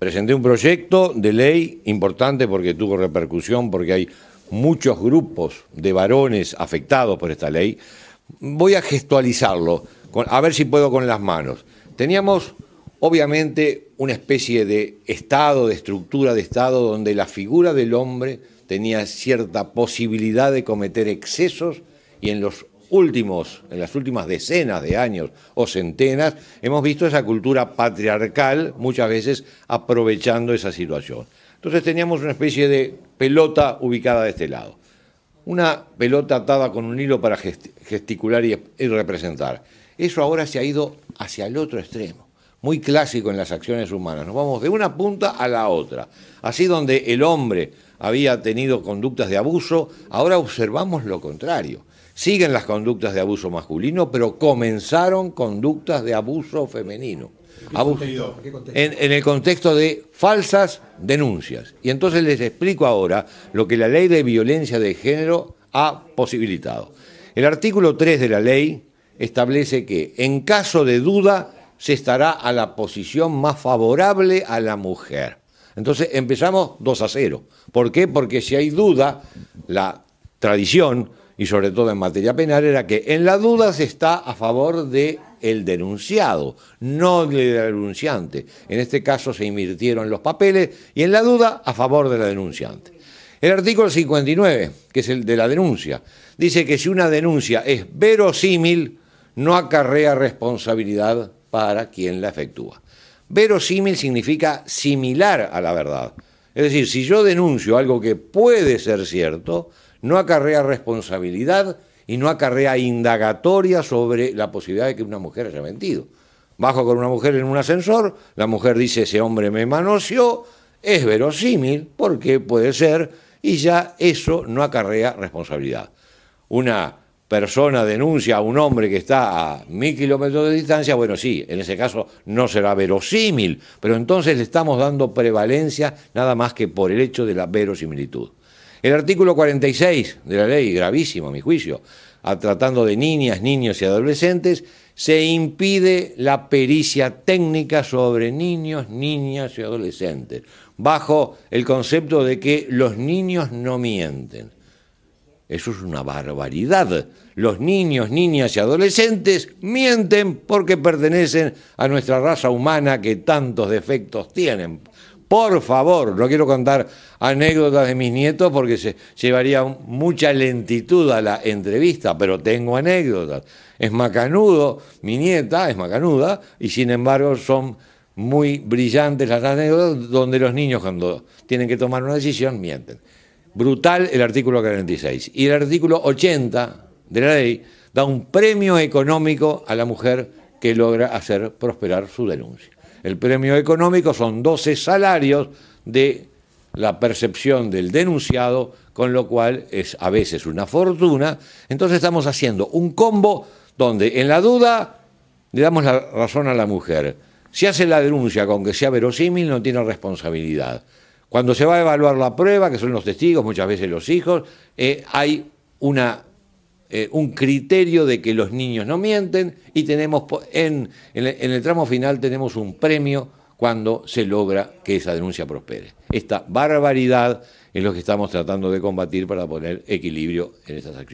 Presenté un proyecto de ley importante porque tuvo repercusión, porque hay muchos grupos de varones afectados por esta ley. Voy a gestualizarlo, a ver si puedo con las manos. Teníamos, obviamente, una especie de Estado, de estructura de Estado, donde la figura del hombre tenía cierta posibilidad de cometer excesos y en los en las últimas decenas de años o centenas, hemos visto esa cultura patriarcal muchas veces aprovechando esa situación. Entonces teníamos una especie de pelota ubicada de este lado. Una pelota atada con un hilo para gesticular y, y representar. Eso ahora se ha ido hacia el otro extremo, muy clásico en las acciones humanas. Nos vamos de una punta a la otra. Así donde el hombre había tenido conductas de abuso, ahora observamos lo contrario. Siguen las conductas de abuso masculino, pero comenzaron conductas de abuso femenino. en, en el contexto de falsas denuncias. Y entonces les explico ahora lo que la ley de violencia de género ha posibilitado. El artículo 3 de la ley establece que en caso de duda se estará a la posición más favorable a la mujer. Entonces empezamos 2 a 0. ¿Por qué? Porque si hay duda, la tradición, y sobre todo en materia penal, era que en la duda se está a favor del denunciado, no del denunciante. En este caso se invirtieron los papeles y en la duda a favor de la denunciante. El artículo 59, que es el de la denuncia, dice que si una denuncia es verosímil, no acarrea responsabilidad para quien la efectúa. Verosímil significa similar a la verdad. Es decir, si yo denuncio algo que puede ser cierto, no acarrea responsabilidad y no acarrea indagatoria sobre la posibilidad de que una mujer haya mentido. Bajo con una mujer en un ascensor, la mujer dice ese hombre me manoseó, es verosímil porque puede ser y ya eso no acarrea responsabilidad. Una persona denuncia a un hombre que está a mil kilómetros de distancia, bueno, sí, en ese caso no será verosímil, pero entonces le estamos dando prevalencia nada más que por el hecho de la verosimilitud. El artículo 46 de la ley, gravísimo a mi juicio, tratando de niñas, niños y adolescentes, se impide la pericia técnica sobre niños, niñas y adolescentes, bajo el concepto de que los niños no mienten. Eso es una barbaridad. Los niños, niñas y adolescentes mienten porque pertenecen a nuestra raza humana que tantos defectos tienen. Por favor, no quiero contar anécdotas de mis nietos porque se llevaría mucha lentitud a la entrevista, pero tengo anécdotas. Es macanudo, mi nieta es macanuda, y sin embargo son muy brillantes las anécdotas donde los niños cuando tienen que tomar una decisión mienten brutal el artículo 46. Y el artículo 80 de la ley da un premio económico a la mujer que logra hacer prosperar su denuncia. El premio económico son 12 salarios de la percepción del denunciado, con lo cual es a veces una fortuna. Entonces estamos haciendo un combo donde en la duda le damos la razón a la mujer. Si hace la denuncia con que sea verosímil, no tiene responsabilidad. Cuando se va a evaluar la prueba, que son los testigos, muchas veces los hijos, eh, hay eh, un criterio de que los niños no mienten y tenemos en, el, en el tramo final tenemos un premio cuando se logra que esa denuncia prospere. Esta barbaridad es lo que estamos tratando de combatir para poner equilibrio en estas acciones.